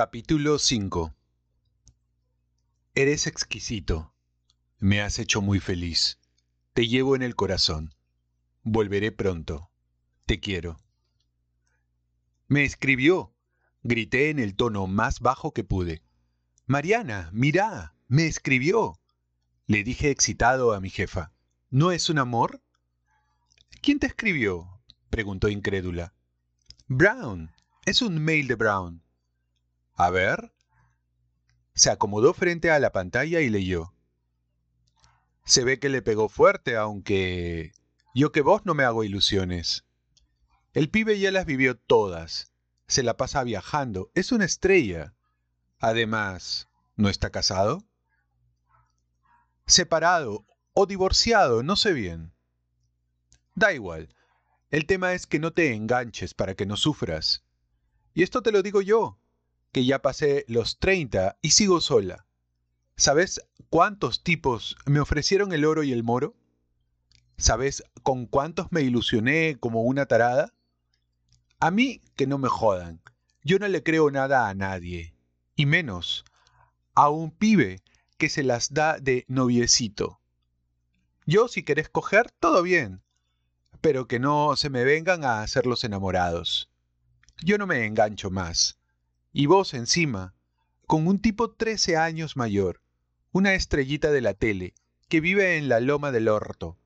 Capítulo 5 Eres exquisito. Me has hecho muy feliz. Te llevo en el corazón. Volveré pronto. Te quiero. Me escribió. Grité en el tono más bajo que pude. Mariana, mira, me escribió. Le dije excitado a mi jefa. ¿No es un amor? ¿Quién te escribió? preguntó incrédula. Brown. Es un mail de Brown. A ver. Se acomodó frente a la pantalla y leyó. Se ve que le pegó fuerte, aunque... Yo que vos no me hago ilusiones. El pibe ya las vivió todas. Se la pasa viajando. Es una estrella. Además, ¿no está casado? Separado o divorciado, no sé bien. Da igual. El tema es que no te enganches para que no sufras. Y esto te lo digo yo, ya pasé los 30 y sigo sola. ¿Sabes cuántos tipos me ofrecieron el oro y el moro? ¿Sabes con cuántos me ilusioné como una tarada? A mí que no me jodan. Yo no le creo nada a nadie. Y menos a un pibe que se las da de noviecito. Yo si querés coger, todo bien. Pero que no se me vengan a hacer los enamorados. Yo no me engancho más. Y vos encima, con un tipo trece años mayor, una estrellita de la tele, que vive en la loma del orto.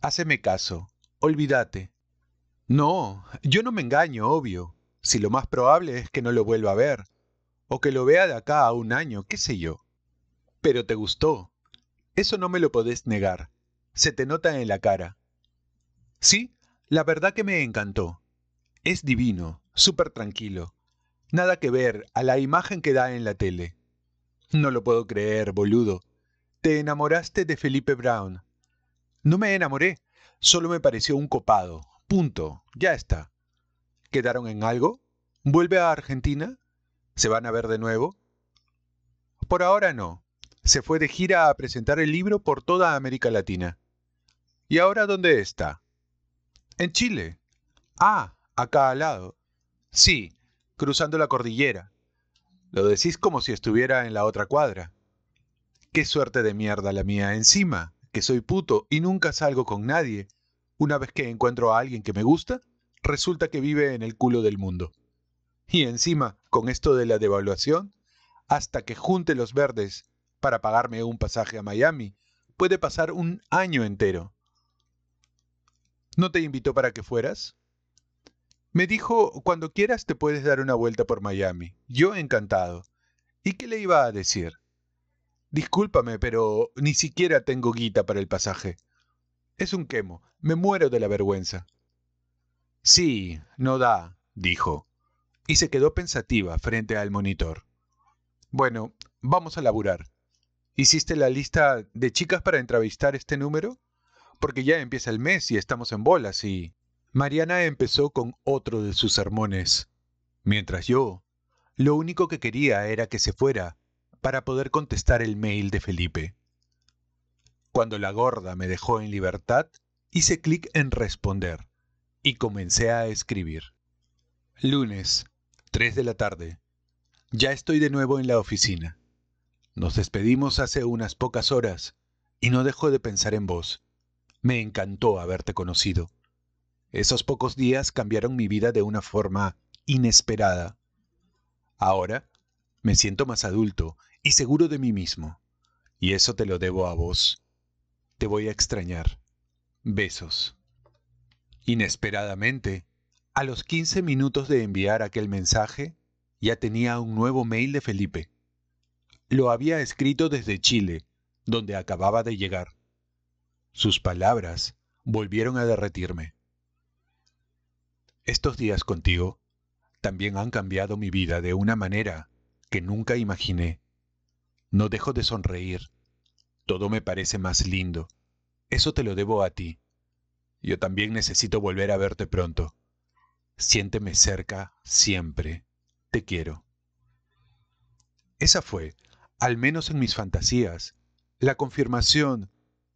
Haceme caso, olvídate. No, yo no me engaño, obvio. Si lo más probable es que no lo vuelva a ver, o que lo vea de acá a un año, qué sé yo. Pero te gustó. Eso no me lo podés negar. Se te nota en la cara. Sí, la verdad que me encantó. Es divino, súper tranquilo. Nada que ver a la imagen que da en la tele. No lo puedo creer, boludo. Te enamoraste de Felipe Brown. No me enamoré, solo me pareció un copado. Punto. Ya está. ¿Quedaron en algo? ¿Vuelve a Argentina? ¿Se van a ver de nuevo? Por ahora no. Se fue de gira a presentar el libro por toda América Latina. ¿Y ahora dónde está? En Chile. Ah, acá al lado. Sí, cruzando la cordillera. Lo decís como si estuviera en la otra cuadra. Qué suerte de mierda la mía encima, que soy puto y nunca salgo con nadie. Una vez que encuentro a alguien que me gusta, resulta que vive en el culo del mundo. Y encima, con esto de la devaluación, hasta que junte los verdes para pagarme un pasaje a Miami, puede pasar un año entero. ¿No te invito para que fueras? Me dijo, cuando quieras te puedes dar una vuelta por Miami. Yo encantado. ¿Y qué le iba a decir? Discúlpame, pero ni siquiera tengo guita para el pasaje. Es un quemo. Me muero de la vergüenza. Sí, no da, dijo. Y se quedó pensativa frente al monitor. Bueno, vamos a laburar. ¿Hiciste la lista de chicas para entrevistar este número? Porque ya empieza el mes y estamos en bolas y... Mariana empezó con otro de sus sermones, mientras yo, lo único que quería era que se fuera, para poder contestar el mail de Felipe. Cuando la gorda me dejó en libertad, hice clic en responder y comencé a escribir. Lunes, 3 de la tarde. Ya estoy de nuevo en la oficina. Nos despedimos hace unas pocas horas y no dejo de pensar en vos. Me encantó haberte conocido. Esos pocos días cambiaron mi vida de una forma inesperada. Ahora me siento más adulto y seguro de mí mismo. Y eso te lo debo a vos. Te voy a extrañar. Besos. Inesperadamente, a los 15 minutos de enviar aquel mensaje, ya tenía un nuevo mail de Felipe. Lo había escrito desde Chile, donde acababa de llegar. Sus palabras volvieron a derretirme. Estos días contigo también han cambiado mi vida de una manera que nunca imaginé. No dejo de sonreír. Todo me parece más lindo. Eso te lo debo a ti. Yo también necesito volver a verte pronto. Siénteme cerca siempre. Te quiero. Esa fue, al menos en mis fantasías, la confirmación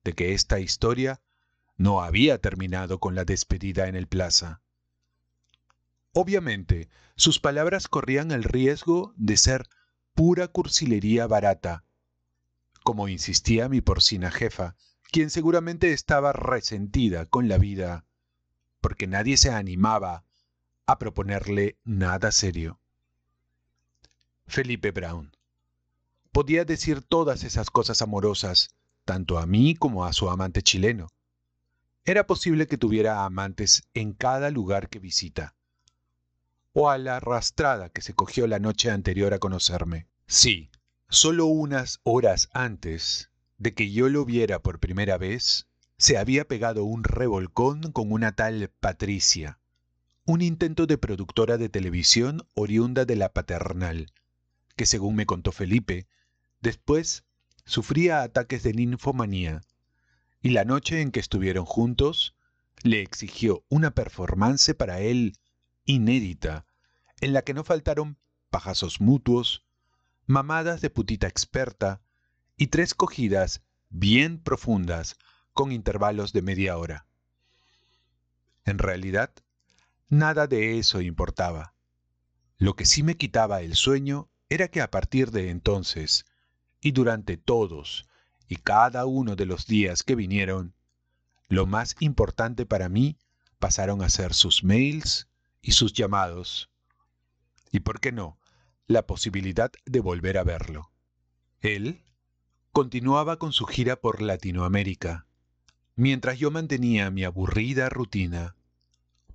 de que esta historia no había terminado con la despedida en el plaza. Obviamente, sus palabras corrían el riesgo de ser pura cursilería barata, como insistía mi porcina jefa, quien seguramente estaba resentida con la vida, porque nadie se animaba a proponerle nada serio. Felipe Brown. Podía decir todas esas cosas amorosas, tanto a mí como a su amante chileno. Era posible que tuviera amantes en cada lugar que visita o a la arrastrada que se cogió la noche anterior a conocerme. Sí, solo unas horas antes de que yo lo viera por primera vez, se había pegado un revolcón con una tal Patricia, un intento de productora de televisión oriunda de la paternal, que según me contó Felipe, después sufría ataques de ninfomanía, y la noche en que estuvieron juntos, le exigió una performance para él inédita en la que no faltaron pajazos mutuos, mamadas de putita experta y tres cogidas bien profundas con intervalos de media hora. En realidad, nada de eso importaba. Lo que sí me quitaba el sueño era que a partir de entonces, y durante todos y cada uno de los días que vinieron, lo más importante para mí pasaron a ser sus mails y sus llamados, y, por qué no, la posibilidad de volver a verlo. Él continuaba con su gira por Latinoamérica, mientras yo mantenía mi aburrida rutina,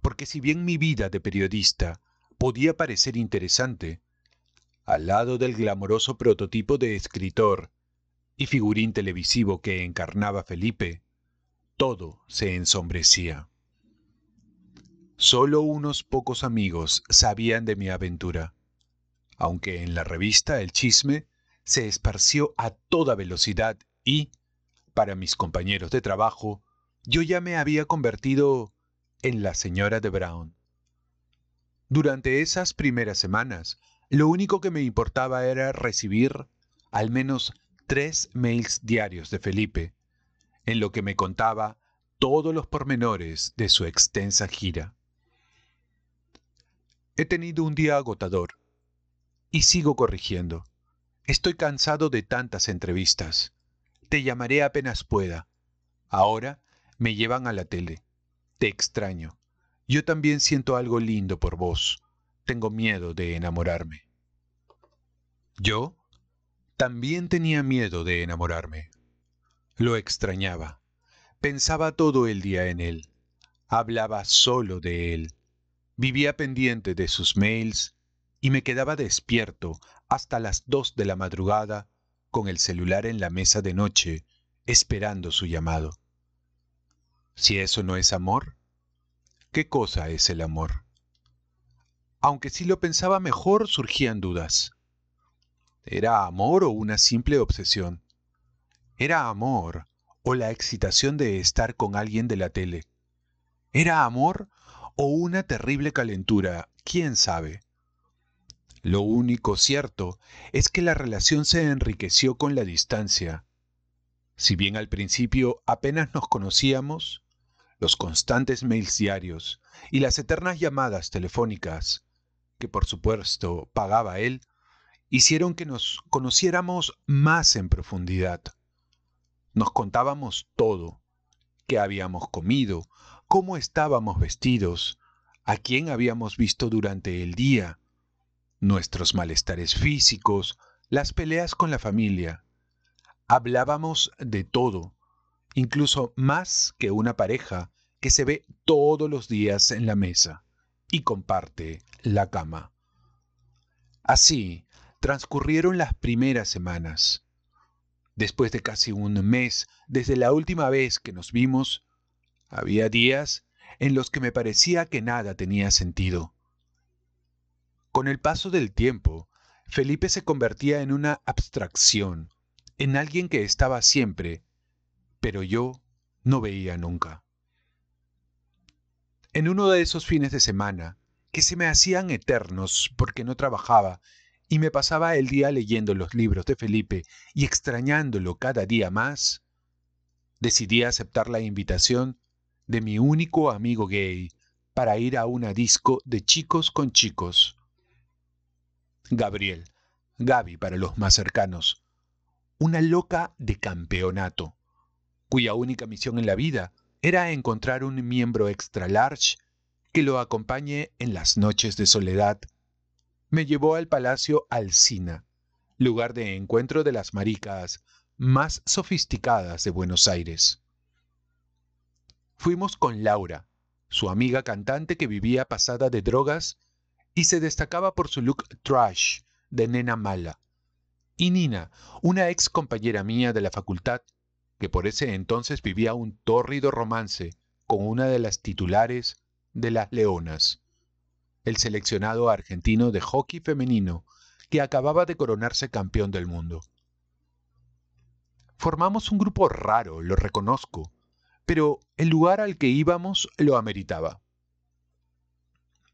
porque si bien mi vida de periodista podía parecer interesante, al lado del glamoroso prototipo de escritor y figurín televisivo que encarnaba Felipe, todo se ensombrecía. Solo unos pocos amigos sabían de mi aventura, aunque en la revista el chisme se esparció a toda velocidad y, para mis compañeros de trabajo, yo ya me había convertido en la señora de Brown. Durante esas primeras semanas, lo único que me importaba era recibir al menos tres mails diarios de Felipe, en lo que me contaba todos los pormenores de su extensa gira. He tenido un día agotador. Y sigo corrigiendo. Estoy cansado de tantas entrevistas. Te llamaré apenas pueda. Ahora me llevan a la tele. Te extraño. Yo también siento algo lindo por vos. Tengo miedo de enamorarme. Yo también tenía miedo de enamorarme. Lo extrañaba. Pensaba todo el día en él. Hablaba solo de él. Vivía pendiente de sus mails y me quedaba despierto hasta las dos de la madrugada con el celular en la mesa de noche esperando su llamado. Si eso no es amor, ¿qué cosa es el amor? Aunque si lo pensaba mejor surgían dudas. ¿Era amor o una simple obsesión? ¿Era amor o la excitación de estar con alguien de la tele? ¿Era amor o una terrible calentura, quién sabe. Lo único cierto es que la relación se enriqueció con la distancia. Si bien al principio apenas nos conocíamos, los constantes mails diarios y las eternas llamadas telefónicas, que por supuesto pagaba él, hicieron que nos conociéramos más en profundidad. Nos contábamos todo, qué habíamos comido, cómo estábamos vestidos, a quién habíamos visto durante el día, nuestros malestares físicos, las peleas con la familia. Hablábamos de todo, incluso más que una pareja que se ve todos los días en la mesa y comparte la cama. Así transcurrieron las primeras semanas. Después de casi un mes desde la última vez que nos vimos, había días en los que me parecía que nada tenía sentido. Con el paso del tiempo, Felipe se convertía en una abstracción, en alguien que estaba siempre, pero yo no veía nunca. En uno de esos fines de semana, que se me hacían eternos porque no trabajaba, y me pasaba el día leyendo los libros de Felipe y extrañándolo cada día más, decidí aceptar la invitación de mi único amigo gay para ir a una disco de chicos con chicos. Gabriel, Gaby para los más cercanos, una loca de campeonato, cuya única misión en la vida era encontrar un miembro extra large que lo acompañe en las noches de soledad. Me llevó al Palacio Alcina, lugar de encuentro de las maricas más sofisticadas de Buenos Aires. Fuimos con Laura, su amiga cantante que vivía pasada de drogas y se destacaba por su look trash de nena mala. Y Nina, una ex compañera mía de la facultad, que por ese entonces vivía un tórrido romance con una de las titulares de las Leonas, el seleccionado argentino de hockey femenino que acababa de coronarse campeón del mundo. Formamos un grupo raro, lo reconozco, pero el lugar al que íbamos lo ameritaba.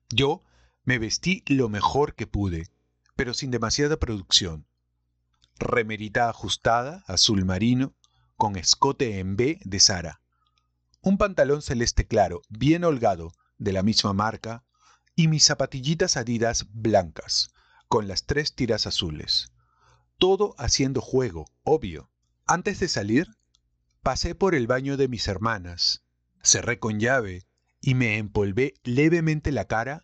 Yo me vestí lo mejor que pude, pero sin demasiada producción. Remerita ajustada, azul marino, con escote en B de Sara. Un pantalón celeste claro, bien holgado, de la misma marca, y mis zapatillitas adidas blancas, con las tres tiras azules. Todo haciendo juego, obvio. Antes de salir, Pasé por el baño de mis hermanas, cerré con llave y me empolvé levemente la cara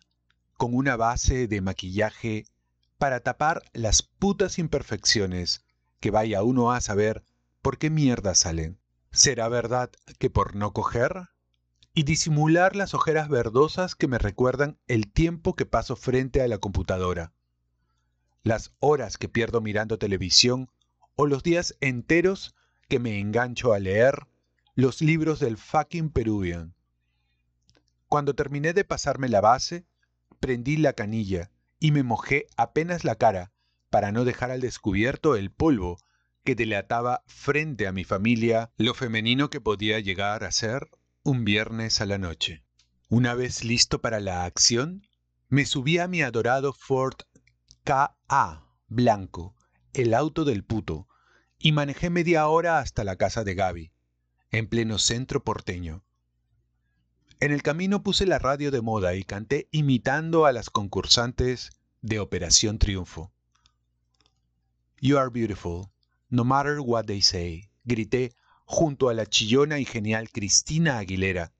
con una base de maquillaje para tapar las putas imperfecciones que vaya uno a saber por qué mierda salen. ¿Será verdad que por no coger? Y disimular las ojeras verdosas que me recuerdan el tiempo que paso frente a la computadora, las horas que pierdo mirando televisión o los días enteros que me engancho a leer los libros del fucking Peruvian. Cuando terminé de pasarme la base, prendí la canilla y me mojé apenas la cara para no dejar al descubierto el polvo que delataba frente a mi familia lo femenino que podía llegar a ser un viernes a la noche. Una vez listo para la acción, me subí a mi adorado Ford KA blanco, el auto del puto, y manejé media hora hasta la casa de Gaby, en pleno centro porteño. En el camino puse la radio de moda y canté imitando a las concursantes de Operación Triunfo. You are beautiful, no matter what they say, grité junto a la chillona y genial Cristina Aguilera,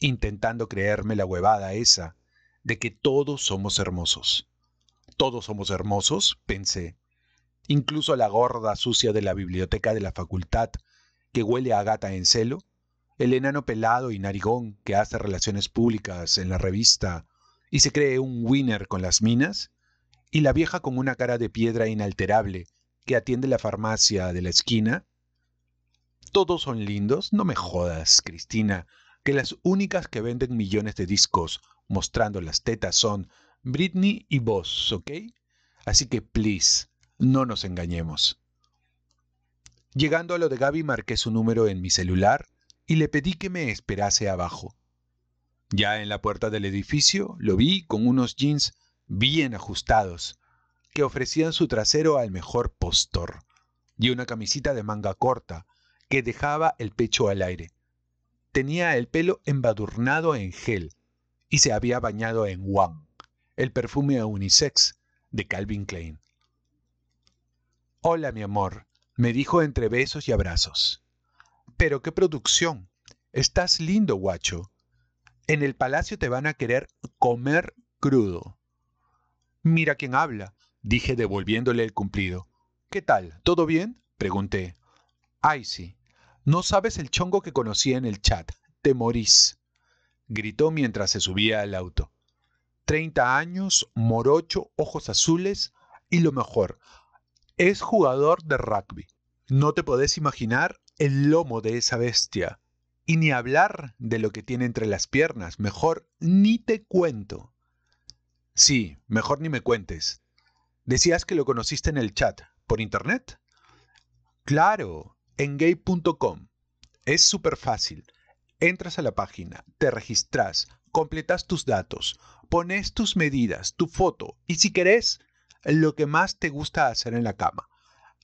intentando creerme la huevada esa de que todos somos hermosos. Todos somos hermosos, pensé incluso la gorda sucia de la biblioteca de la facultad, que huele a gata en celo, el enano pelado y narigón que hace relaciones públicas en la revista y se cree un winner con las minas, y la vieja con una cara de piedra inalterable que atiende la farmacia de la esquina. Todos son lindos, no me jodas, Cristina, que las únicas que venden millones de discos mostrando las tetas son Britney y vos, ¿ok? Así que please, no nos engañemos. Llegando a lo de Gaby marqué su número en mi celular y le pedí que me esperase abajo. Ya en la puerta del edificio lo vi con unos jeans bien ajustados, que ofrecían su trasero al mejor postor, y una camisita de manga corta, que dejaba el pecho al aire. Tenía el pelo embadurnado en gel y se había bañado en Wang, el perfume unisex de Calvin Klein. Hola, mi amor, me dijo entre besos y abrazos. Pero qué producción. Estás lindo, guacho. En el palacio te van a querer comer crudo. Mira quién habla, dije devolviéndole el cumplido. ¿Qué tal? ¿Todo bien? pregunté. Ay, sí. No sabes el chongo que conocí en el chat. Te morís. Gritó mientras se subía al auto. Treinta años, morocho, ojos azules y lo mejor, es jugador de rugby. No te podés imaginar el lomo de esa bestia. Y ni hablar de lo que tiene entre las piernas. Mejor ni te cuento. Sí, mejor ni me cuentes. Decías que lo conociste en el chat, por internet. Claro, en gay.com. Es súper fácil. Entras a la página, te registras, completas tus datos, pones tus medidas, tu foto y si querés, lo que más te gusta hacer en la cama.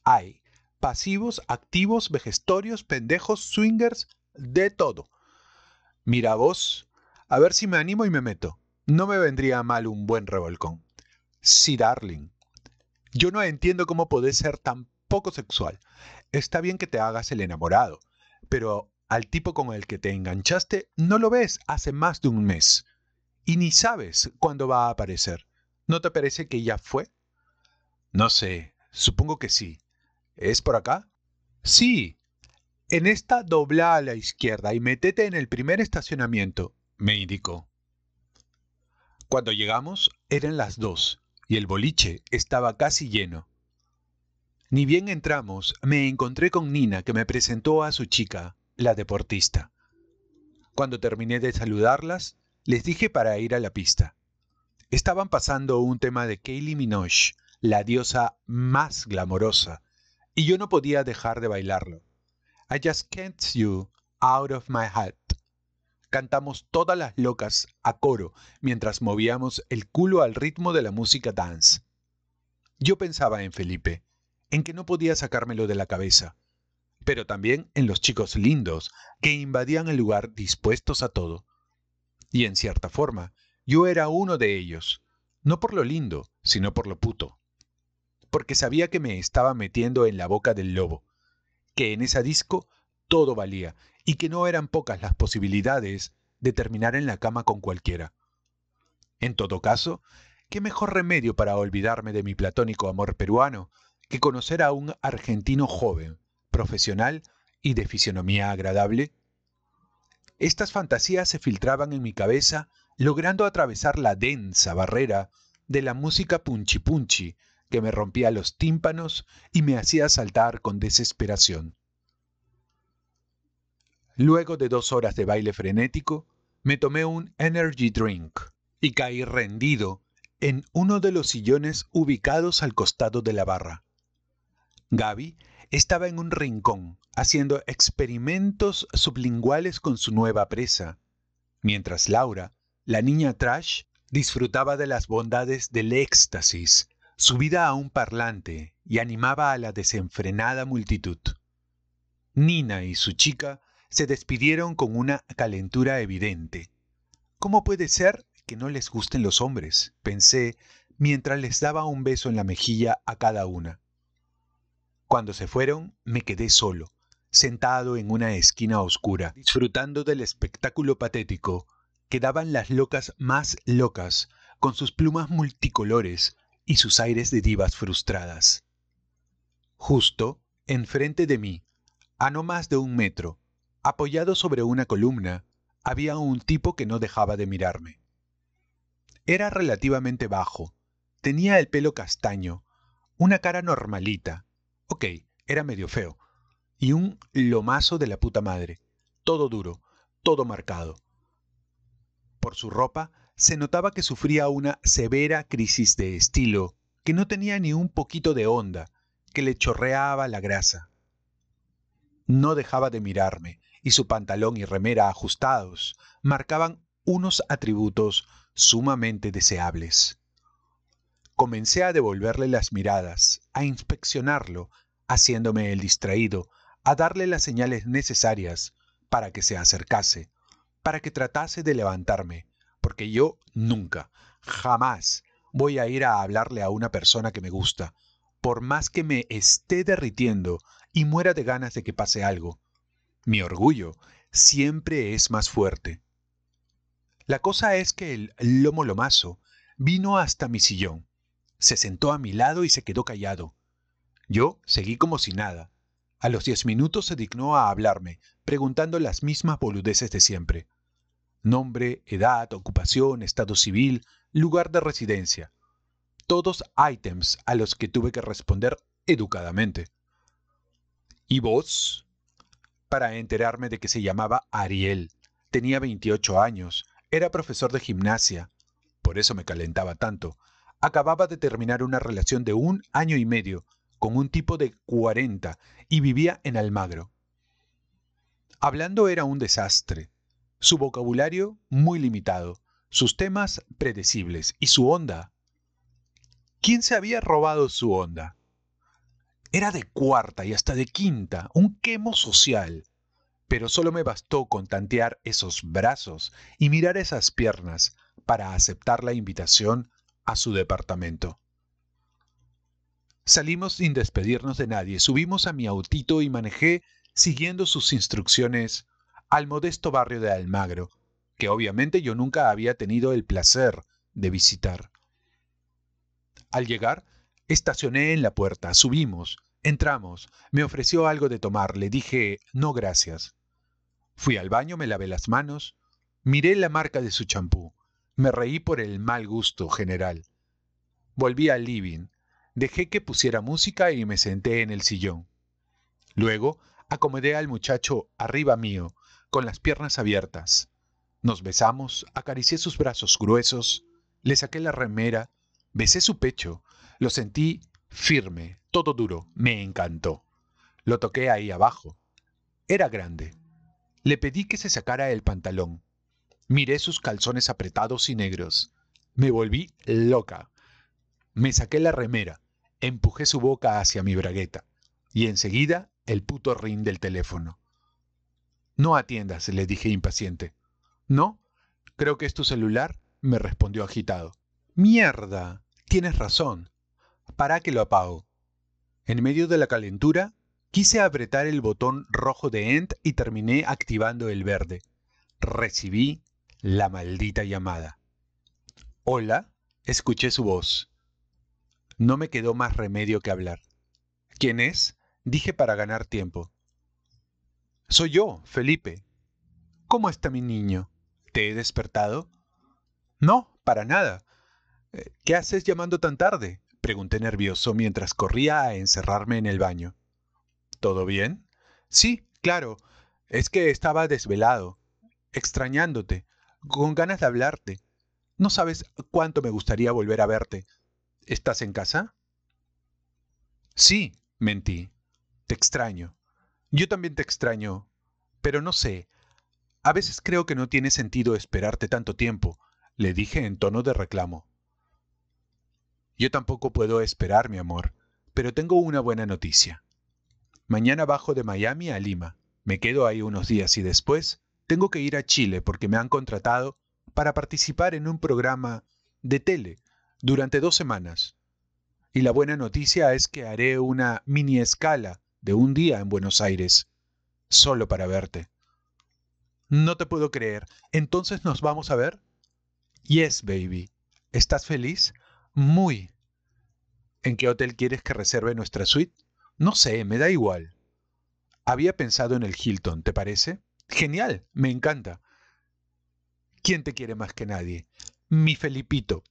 Hay pasivos, activos, vejestorios, pendejos, swingers, de todo. Mira vos, a ver si me animo y me meto. No me vendría mal un buen revolcón. Sí, darling. Yo no entiendo cómo podés ser tan poco sexual. Está bien que te hagas el enamorado, pero al tipo con el que te enganchaste no lo ves hace más de un mes. Y ni sabes cuándo va a aparecer. ¿No te parece que ya fue? No sé, supongo que sí. ¿Es por acá? Sí. En esta dobla a la izquierda y metete en el primer estacionamiento, me indicó. Cuando llegamos eran las dos y el boliche estaba casi lleno. Ni bien entramos, me encontré con Nina que me presentó a su chica, la deportista. Cuando terminé de saludarlas, les dije para ir a la pista. Estaban pasando un tema de Kaylee Minogue la diosa más glamorosa, y yo no podía dejar de bailarlo. I just can't you out of my head. Cantamos todas las locas a coro mientras movíamos el culo al ritmo de la música dance. Yo pensaba en Felipe, en que no podía sacármelo de la cabeza, pero también en los chicos lindos que invadían el lugar dispuestos a todo. Y en cierta forma, yo era uno de ellos, no por lo lindo, sino por lo puto porque sabía que me estaba metiendo en la boca del lobo, que en esa disco todo valía y que no eran pocas las posibilidades de terminar en la cama con cualquiera. En todo caso, ¿qué mejor remedio para olvidarme de mi platónico amor peruano que conocer a un argentino joven, profesional y de fisionomía agradable? Estas fantasías se filtraban en mi cabeza logrando atravesar la densa barrera de la música punchi punchi que me rompía los tímpanos y me hacía saltar con desesperación. Luego de dos horas de baile frenético, me tomé un energy drink y caí rendido en uno de los sillones ubicados al costado de la barra. Gaby estaba en un rincón haciendo experimentos sublinguales con su nueva presa, mientras Laura, la niña trash, disfrutaba de las bondades del éxtasis subida a un parlante y animaba a la desenfrenada multitud. Nina y su chica se despidieron con una calentura evidente. ¿Cómo puede ser que no les gusten los hombres? pensé mientras les daba un beso en la mejilla a cada una. Cuando se fueron, me quedé solo, sentado en una esquina oscura, disfrutando del espectáculo patético que daban las locas más locas, con sus plumas multicolores, y sus aires de divas frustradas. Justo, enfrente de mí, a no más de un metro, apoyado sobre una columna, había un tipo que no dejaba de mirarme. Era relativamente bajo, tenía el pelo castaño, una cara normalita, ok, era medio feo, y un lomazo de la puta madre, todo duro, todo marcado. Por su ropa se notaba que sufría una severa crisis de estilo, que no tenía ni un poquito de onda, que le chorreaba la grasa. No dejaba de mirarme, y su pantalón y remera ajustados marcaban unos atributos sumamente deseables. Comencé a devolverle las miradas, a inspeccionarlo, haciéndome el distraído, a darle las señales necesarias para que se acercase, para que tratase de levantarme, porque yo nunca, jamás voy a ir a hablarle a una persona que me gusta, por más que me esté derritiendo y muera de ganas de que pase algo. Mi orgullo siempre es más fuerte. La cosa es que el lomo lomazo vino hasta mi sillón, se sentó a mi lado y se quedó callado. Yo seguí como si nada. A los diez minutos se dignó a hablarme, preguntando las mismas boludeces de siempre nombre, edad, ocupación, estado civil, lugar de residencia. Todos ítems a los que tuve que responder educadamente. ¿Y vos? Para enterarme de que se llamaba Ariel. Tenía 28 años, era profesor de gimnasia, por eso me calentaba tanto. Acababa de terminar una relación de un año y medio con un tipo de 40 y vivía en Almagro. Hablando era un desastre su vocabulario muy limitado, sus temas predecibles y su onda. ¿Quién se había robado su onda? Era de cuarta y hasta de quinta, un quemo social. Pero solo me bastó con tantear esos brazos y mirar esas piernas para aceptar la invitación a su departamento. Salimos sin despedirnos de nadie, subimos a mi autito y manejé, siguiendo sus instrucciones, al modesto barrio de Almagro, que obviamente yo nunca había tenido el placer de visitar. Al llegar, estacioné en la puerta, subimos, entramos, me ofreció algo de tomar, le dije no gracias. Fui al baño, me lavé las manos, miré la marca de su champú, me reí por el mal gusto general. Volví al living, dejé que pusiera música y me senté en el sillón. Luego acomodé al muchacho arriba mío, con las piernas abiertas. Nos besamos, acaricié sus brazos gruesos, le saqué la remera, besé su pecho, lo sentí firme, todo duro, me encantó. Lo toqué ahí abajo. Era grande. Le pedí que se sacara el pantalón. Miré sus calzones apretados y negros. Me volví loca. Me saqué la remera, empujé su boca hacia mi bragueta y enseguida el puto ring del teléfono. No atiendas, le dije impaciente. No, creo que es tu celular, me respondió agitado. Mierda, tienes razón. Para que lo apago. En medio de la calentura, quise apretar el botón rojo de End y terminé activando el verde. Recibí la maldita llamada. Hola, escuché su voz. No me quedó más remedio que hablar. ¿Quién es? dije para ganar tiempo. Soy yo, Felipe. ¿Cómo está mi niño? ¿Te he despertado? No, para nada. Eh, ¿Qué haces llamando tan tarde? Pregunté nervioso mientras corría a encerrarme en el baño. ¿Todo bien? Sí, claro. Es que estaba desvelado, extrañándote, con ganas de hablarte. No sabes cuánto me gustaría volver a verte. ¿Estás en casa? Sí, mentí. Te extraño. Yo también te extraño, pero no sé. A veces creo que no tiene sentido esperarte tanto tiempo, le dije en tono de reclamo. Yo tampoco puedo esperar, mi amor, pero tengo una buena noticia. Mañana bajo de Miami a Lima. Me quedo ahí unos días y después tengo que ir a Chile porque me han contratado para participar en un programa de tele durante dos semanas. Y la buena noticia es que haré una mini escala de un día en Buenos Aires, solo para verte. No te puedo creer. Entonces nos vamos a ver. Yes, baby. ¿Estás feliz? Muy. ¿En qué hotel quieres que reserve nuestra suite? No sé, me da igual. Había pensado en el Hilton, ¿te parece? Genial, me encanta. ¿Quién te quiere más que nadie? Mi Felipito.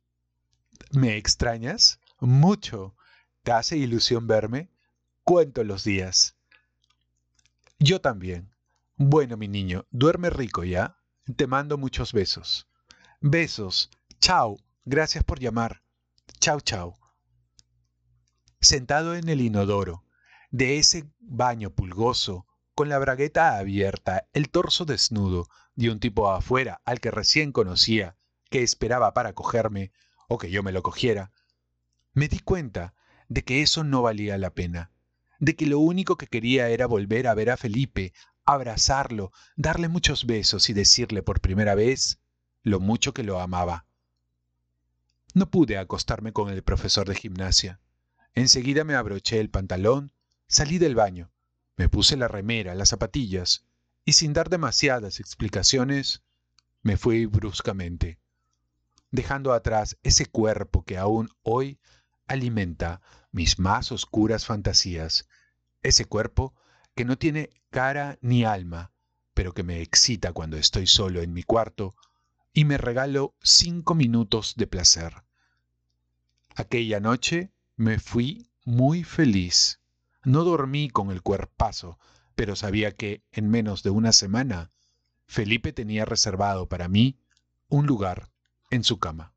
¿Me extrañas? Mucho. ¿Te hace ilusión verme? cuento los días. Yo también. Bueno, mi niño, duerme rico ya. Te mando muchos besos. Besos. Chao. Gracias por llamar. Chao, chao. Sentado en el inodoro, de ese baño pulgoso, con la bragueta abierta, el torso desnudo, de un tipo afuera al que recién conocía, que esperaba para cogerme, o que yo me lo cogiera, me di cuenta de que eso no valía la pena de que lo único que quería era volver a ver a Felipe, abrazarlo, darle muchos besos y decirle por primera vez lo mucho que lo amaba. No pude acostarme con el profesor de gimnasia. Enseguida me abroché el pantalón, salí del baño, me puse la remera, las zapatillas, y sin dar demasiadas explicaciones, me fui bruscamente, dejando atrás ese cuerpo que aún hoy alimenta mis más oscuras fantasías ese cuerpo que no tiene cara ni alma, pero que me excita cuando estoy solo en mi cuarto y me regalo cinco minutos de placer. Aquella noche me fui muy feliz. No dormí con el cuerpazo, pero sabía que en menos de una semana Felipe tenía reservado para mí un lugar en su cama.